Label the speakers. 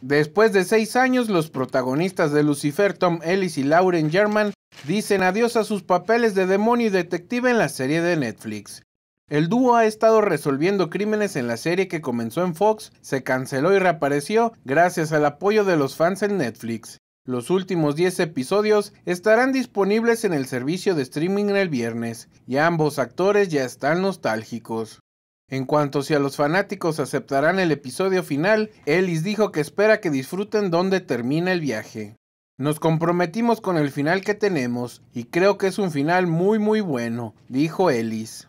Speaker 1: Después de seis años, los protagonistas de Lucifer, Tom Ellis y Lauren German, dicen adiós a sus papeles de demonio y detective en la serie de Netflix. El dúo ha estado resolviendo crímenes en la serie que comenzó en Fox, se canceló y reapareció gracias al apoyo de los fans en Netflix. Los últimos 10 episodios estarán disponibles en el servicio de streaming el viernes, y ambos actores ya están nostálgicos. En cuanto si a los fanáticos aceptarán el episodio final, Ellis dijo que espera que disfruten donde termina el viaje. Nos comprometimos con el final que tenemos y creo que es un final muy muy bueno, dijo Ellis.